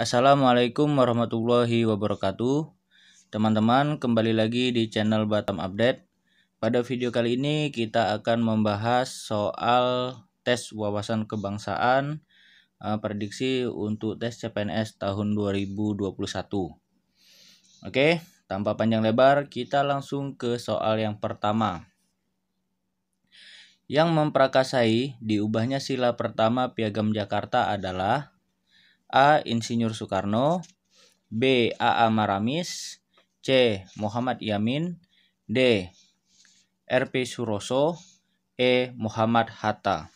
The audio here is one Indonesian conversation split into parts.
Assalamualaikum warahmatullahi wabarakatuh Teman-teman kembali lagi di channel Batam Update Pada video kali ini kita akan membahas soal tes wawasan kebangsaan eh, Prediksi untuk tes CPNS tahun 2021 Oke tanpa panjang lebar kita langsung ke soal yang pertama Yang memprakasai diubahnya sila pertama Piagam Jakarta adalah A. Insinyur Soekarno B. A. A. Maramis C. Muhammad Yamin D. RP Suroso E. Muhammad Hatta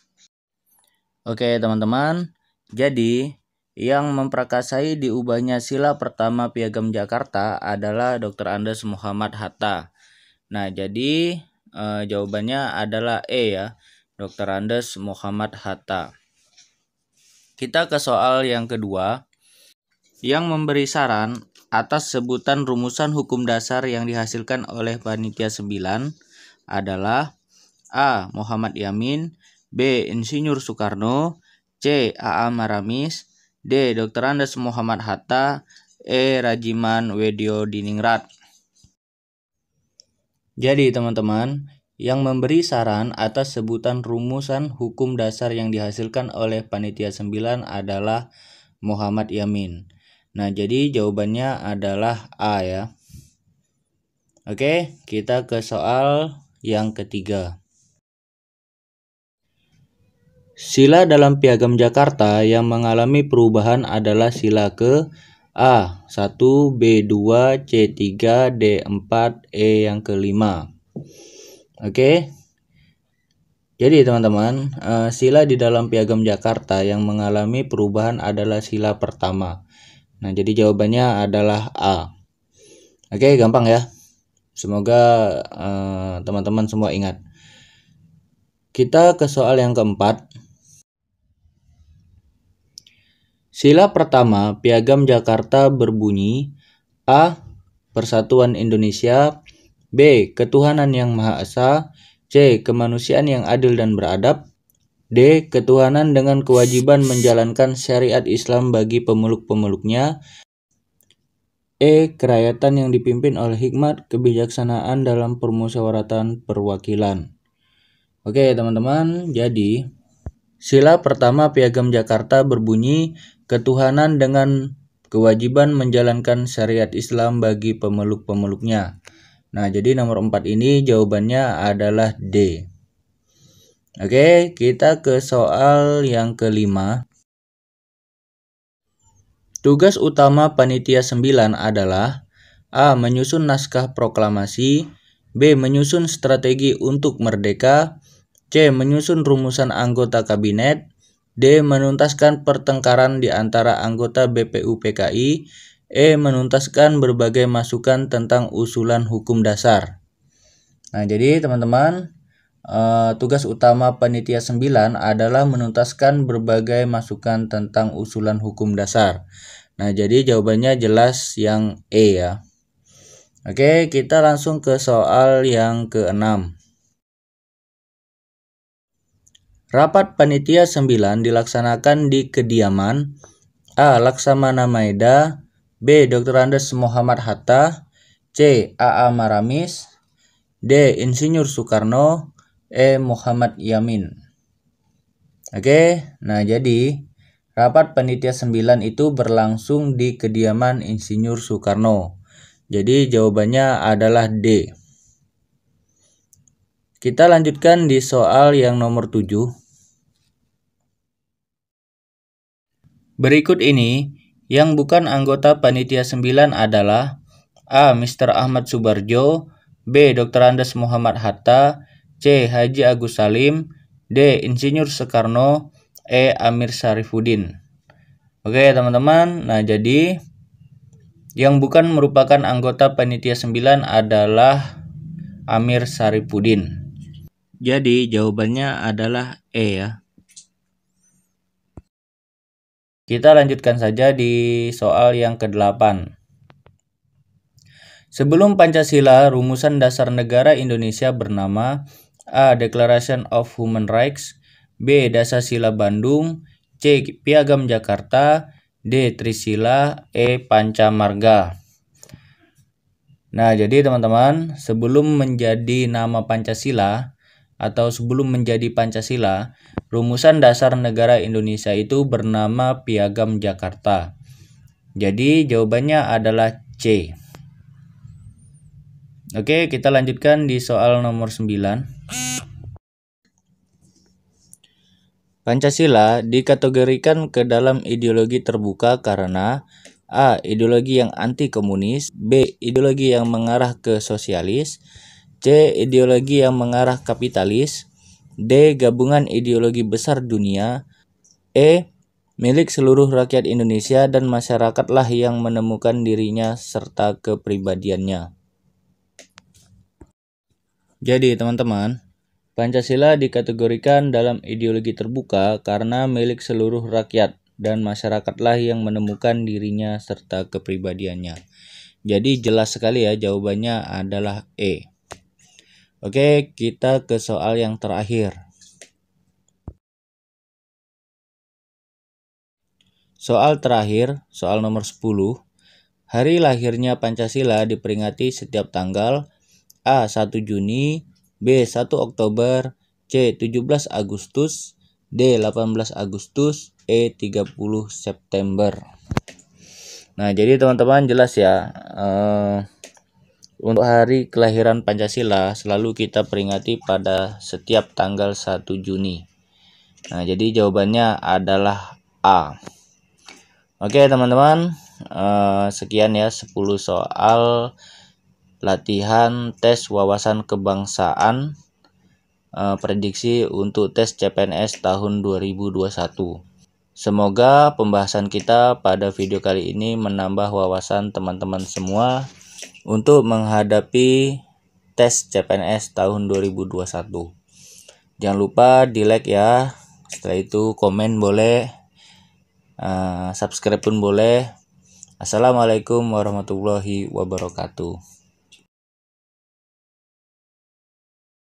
Oke teman-teman Jadi yang memperkasai diubahnya sila pertama Piagam Jakarta adalah Dr. Andes Muhammad Hatta. Nah, jadi e, jawabannya adalah E ya, Dr. Andes Muhammad Hatta. Kita ke soal yang kedua yang memberi saran atas sebutan rumusan hukum dasar yang dihasilkan oleh panitia 9 adalah A. Muhammad Yamin, B. Insinyur Soekarno, C. A. Maramis, D. Dr. Andes Muhammad Hatta, E. Rajiman Wedio Diningrat. Jadi teman-teman, yang memberi saran atas sebutan rumusan hukum dasar yang dihasilkan oleh Panitia 9 adalah Muhammad Yamin. Nah, jadi jawabannya adalah A ya. Oke, kita ke soal yang ketiga. Sila dalam Piagam Jakarta yang mengalami perubahan adalah sila ke A, 1, B2, C3, D4, E yang kelima. Oke. Jadi teman-teman, uh, sila di dalam Piagam Jakarta yang mengalami perubahan adalah sila pertama. Nah, jadi jawabannya adalah A. Oke, gampang ya. Semoga eh, teman-teman uh, teman -teman semua ingat. Kita ke soal yang keempat. Sila pertama Piagam Jakarta berbunyi A. Persatuan Indonesia B. Ketuhanan yang Maha Esa C. Kemanusiaan yang adil dan beradab D. Ketuhanan dengan kewajiban menjalankan syariat Islam bagi pemeluk-pemeluknya E. Kerakyatan yang dipimpin oleh hikmat kebijaksanaan dalam permusyawaratan perwakilan Oke teman-teman, jadi sila pertama Piagam Jakarta berbunyi Ketuhanan dengan kewajiban menjalankan syariat Islam bagi pemeluk-pemeluknya. Nah, jadi nomor 4 ini jawabannya adalah D. Oke, kita ke soal yang kelima. Tugas utama panitia 9 adalah A. menyusun naskah proklamasi, B. menyusun strategi untuk merdeka, C. menyusun rumusan anggota kabinet, D. menuntaskan pertengkaran di antara anggota BPUPKI, E. Menuntaskan berbagai masukan tentang usulan hukum dasar. Nah, jadi teman-teman, uh, tugas utama panitia 9 adalah menuntaskan berbagai masukan tentang usulan hukum dasar. Nah, jadi jawabannya jelas yang E ya. Oke, kita langsung ke soal yang keenam. Rapat panitia 9 dilaksanakan di kediaman A. Laksamana Maeda B. Dr. Andes Muhammad Hatta C. A.A. Maramis D. Insinyur Soekarno E. Muhammad Yamin Oke, nah jadi rapat penitia 9 itu berlangsung di kediaman Insinyur Soekarno. Jadi jawabannya adalah D. Kita lanjutkan di soal yang nomor 7. Berikut ini yang bukan anggota Panitia 9 adalah A. Mr. Ahmad Subarjo B. Dr. Andes Muhammad Hatta C. Haji Agus Salim D. Insinyur Sekarno E. Amir Sarifuddin Oke teman-teman, nah jadi yang bukan merupakan anggota Panitia 9 adalah Amir Saripudin. Jadi jawabannya adalah E ya. Kita lanjutkan saja di soal yang ke-8. Sebelum Pancasila, rumusan dasar negara Indonesia bernama A. Declaration of Human Rights B. Dasasila Bandung C. Piagam Jakarta D. Trisila E. Pancamarga Nah, jadi teman-teman, sebelum menjadi nama Pancasila, atau sebelum menjadi Pancasila, rumusan dasar negara Indonesia itu bernama Piagam Jakarta. Jadi jawabannya adalah C. Oke, kita lanjutkan di soal nomor 9. Pancasila dikategorikan ke dalam ideologi terbuka karena A. Ideologi yang anti komunis B. Ideologi yang mengarah ke sosialis C. Ideologi yang mengarah kapitalis D. Gabungan ideologi besar dunia E. Milik seluruh rakyat Indonesia dan masyarakatlah yang menemukan dirinya serta kepribadiannya. Jadi teman-teman, Pancasila dikategorikan dalam ideologi terbuka karena milik seluruh rakyat dan masyarakatlah yang menemukan dirinya serta kepribadiannya. Jadi jelas sekali ya jawabannya adalah E. Oke, kita ke soal yang terakhir. Soal terakhir, soal nomor 10. Hari lahirnya Pancasila diperingati setiap tanggal A. 1 Juni, B. 1 Oktober, C. 17 Agustus, D. 18 Agustus, E. 30 September. Nah, jadi teman-teman jelas ya. Uh, untuk hari kelahiran Pancasila selalu kita peringati pada setiap tanggal 1 Juni. Nah, jadi jawabannya adalah A. Oke, teman-teman, eh, sekian ya 10 soal latihan tes wawasan kebangsaan eh, prediksi untuk tes CPNS tahun 2021. Semoga pembahasan kita pada video kali ini menambah wawasan teman-teman semua untuk menghadapi tes CPNS tahun 2021. Jangan lupa di like ya. Setelah itu komen boleh, eh, subscribe pun boleh. Assalamualaikum warahmatullahi wabarakatuh.